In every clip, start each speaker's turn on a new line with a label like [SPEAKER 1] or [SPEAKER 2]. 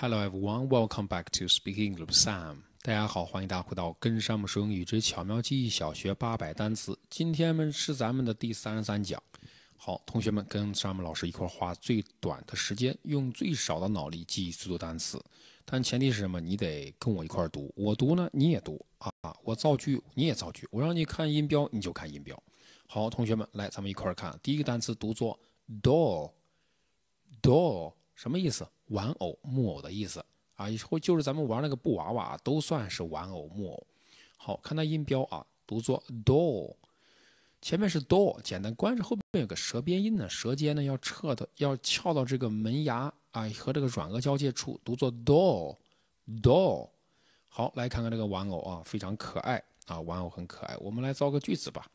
[SPEAKER 1] Hello everyone, welcome back to Speaking l i s h Sam。大家好，欢迎大家回到《跟山姆说英语之巧妙记忆小学八百单词》。今天呢是咱们的第三十三讲。好，同学们跟山姆老师一块花最短的时间，用最少的脑力记忆最多单词。但前提是什么？你得跟我一块儿读，我读呢你也读啊！我造句你也造句，我让你看音标你就看音标。好，同学们来，咱们一块儿看第一个单词，读作 doll，doll。什么意思？玩偶、木偶的意思啊，以后就是咱们玩那个布娃娃，都算是玩偶、木偶。好看它音标啊，读作 doll，前面是 doll，简单关着，后面有个舌边音呢，舌尖呢要撤的，要翘到这个门牙啊和这个软腭交界处，读作 doll，doll。好，来看看这个玩偶啊，非常可爱啊，玩偶很可爱。我们来造个句子吧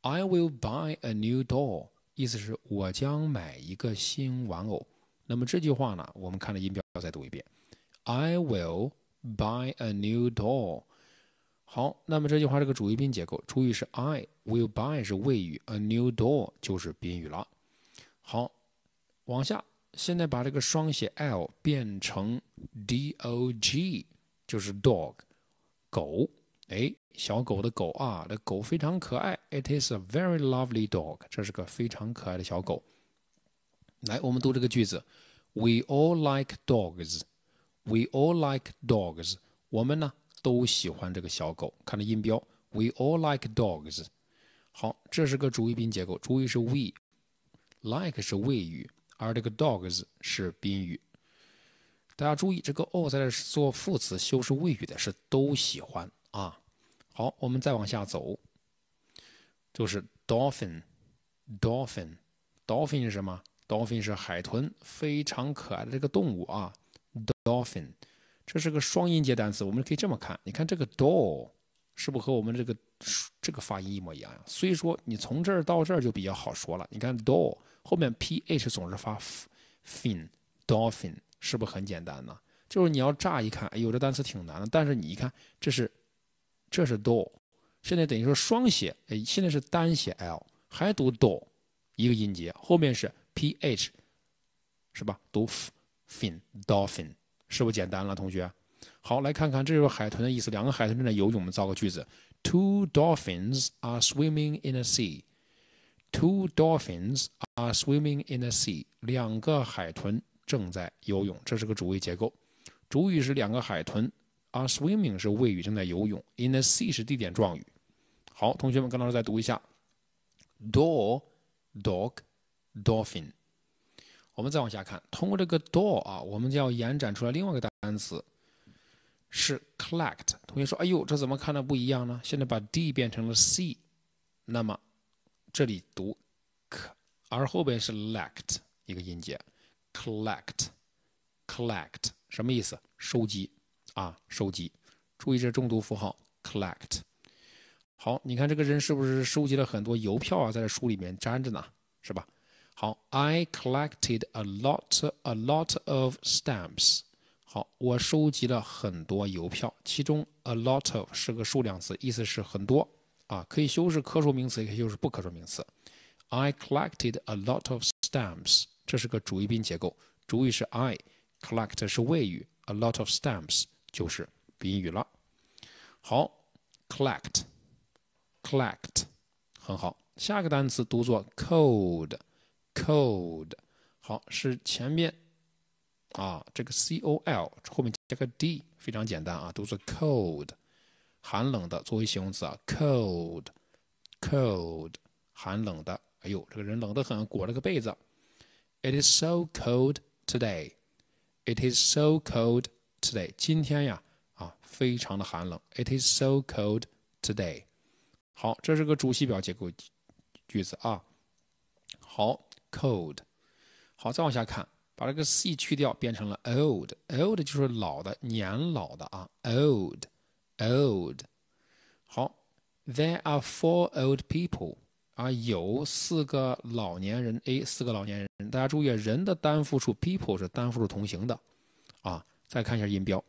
[SPEAKER 1] ，I will buy a new doll，意思是我将买一个新玩偶。那么这句话呢，我们看了音标，再读一遍。I will buy a new doll。好，那么这句话这个主谓宾结构，主语是 I，will buy 是谓语，a new doll 就是宾语了。好，往下，现在把这个双写 l 变成 d o g，就是 dog，狗，哎，小狗的狗啊，这狗非常可爱。It is a very lovely dog。这是个非常可爱的小狗。来，我们读这个句子：We all like dogs. We all like dogs. 我们呢都喜欢这个小狗。看这音标：We all like dogs. 好，这是个主谓宾结构，主语是 we，like 是谓语，而这个 dogs 是宾语。大家注意，这个 all 在这是做副词修饰谓语的，是都喜欢啊。好，我们再往下走，就是 dolphin，dolphin，dolphin 是什么？Dolphin 是海豚，非常可爱的这个动物啊。Dolphin，这是个双音节单词，我们可以这么看。你看这个 d o l p 是不和我们这个这个发音一模一样呀？所以说你从这儿到这儿就比较好说了。你看 d o l 后面 ph 总是发 fin，dolphin 是不是很简单呢？就是你要乍一看，哎呦这单词挺难的，但是你一看这是这是 d o l 现在等于说双写，哎现在是单写 l 还读 d o l 一个音节，后面是。p h，是吧 d o i n d o l p h i n 是不是简单了，同学？好，来看看，这就是海豚的意思。两个海豚正在游泳。我们造个句子：Two dolphins are swimming in the sea. Two dolphins are swimming in the sea. 两个海豚正在游泳，这是个主谓结构。主语是两个海豚，are swimming 是谓语，正在游泳。in the sea 是地点状语。好，同学们跟老师再读一下 d o o r dog。Dolphin，我们再往下看。通过这个 d o o r 啊，我们就要延展出来另外一个单词是 collect。同学说：“哎呦，这怎么看的不一样呢？”现在把 d 变成了 c，那么这里读 c，而后边是 lect 一个音节，collect，collect 什么意思？收集啊，收集。注意这重读符号 collect。好，你看这个人是不是收集了很多邮票啊，在这书里面粘着呢，是吧？好，I collected a lot a lot of stamps。好，我收集了很多邮票，其中 a lot of 是个数量词，意思是很多啊，可以修饰可数名词，也可以修饰不可数名词。I collected a lot of stamps，这是个主语宾结构，主语是 I，collect 是谓语，a lot of stamps 就是宾语了。好，collect，collect，很好。下个单词读作 code。Cold，好是前面啊，这个 C O L 后面加个 D，非常简单啊，读作 cold，寒冷的作为形容词啊，cold，cold，寒冷的。哎呦，这个人冷得很，裹了个被子。It is so cold today. It is so cold today. 今天呀啊，非常的寒冷。It is so cold today. 好，这是个主系表结构句子啊。好。Cold，好，再往下看，把这个 c 去掉，变成了 old，old 就是老的，年老的啊，old，old，好，There are four old people，啊，有四个老年人，A 四个老年人，大家注意，人的单复数 people 是单复数同形的，啊，再看一下音标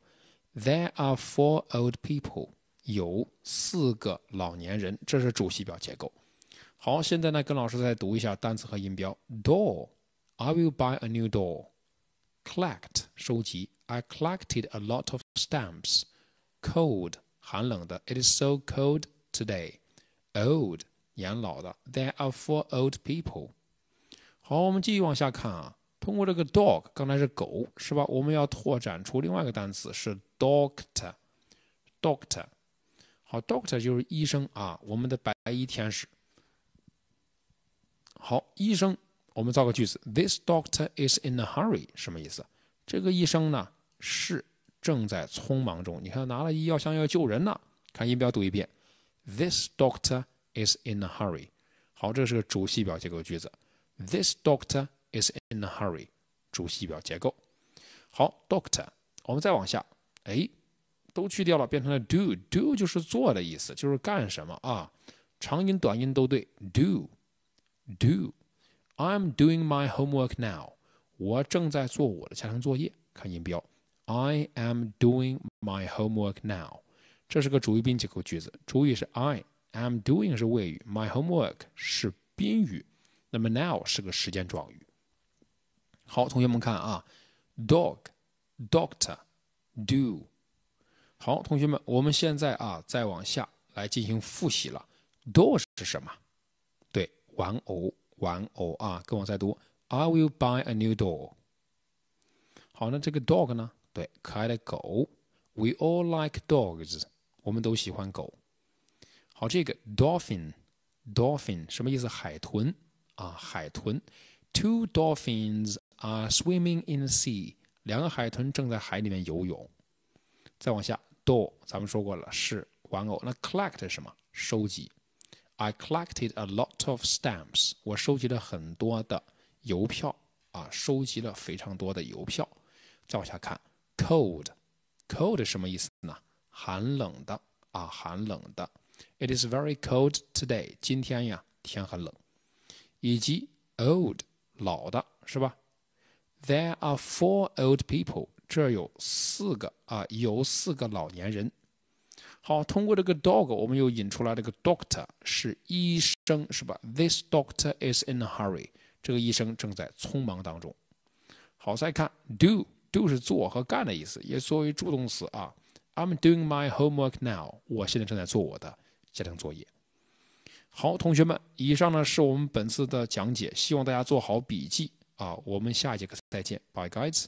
[SPEAKER 1] ，There are four old people，有四个老年人，这是主系表结构。好，现在呢，跟老师再读一下单词和音标。Door, I will buy a new door. Collect, 收集。I collected a lot of stamps. Cold, 寒冷的。It is so cold today. Old, 年老的。There are four old people. 好，我们继续往下看啊。通过这个 dog，刚才是狗，是吧？我们要拓展出另外一个单词是 doctor，doctor。好，doctor 就是医生啊，我们的白衣天使。医生，我们造个句子：This doctor is in a hurry。什么意思？这个医生呢是正在匆忙中。你看，拿了医药箱要救人呢。看音标读一遍：This doctor is in a hurry。好，这是个主系表结构句子：This doctor is in a hurry。主系表结构。好，doctor，我们再往下，哎，都去掉了，变成了 do do，就是做的意思，就是干什么啊？长音短音都对，do do。I'm doing my homework now。我正在做我的家庭作业。看音标，I am doing my homework now。这是个主语宾结构句子，主语是 I，am doing 是谓语，my homework 是宾语，那么 now 是个时间状语。好，同学们看啊，dog，doctor，do。好，同学们，我们现在啊再往下来进行复习了。d o o r 是什么？对，玩偶。玩偶啊，跟我再读。I will buy a new doll。好，那这个 dog 呢？对，可爱的狗。We all like dogs。我们都喜欢狗。好，这个 dolphin，dolphin 什么意思？海豚啊，海豚。Two dolphins are swimming in the sea。两个海豚正在海里面游泳。再往下，doll 咱们说过了，是玩偶。那 collect 什么？收集。I collected a lot of stamps. 我收集了很多的邮票啊，收集了非常多的邮票。再往下看，cold，cold 什么意思呢？寒冷的啊，寒冷的。It is very cold today. 今天呀，天很冷。以及 old，老的是吧？There are four old people. 这有四个啊，有四个老年人。好，通过这个 dog，我们又引出来这个 doctor 是医生，是吧？This doctor is in a hurry。这个医生正在匆忙当中。好，再看 do，do 是做和干的意思，也作为助动词啊。I'm doing my homework now。我现在正在做我的家庭作业。好，同学们，以上呢是我们本次的讲解，希望大家做好笔记啊。我们下节课再见，Bye, guys。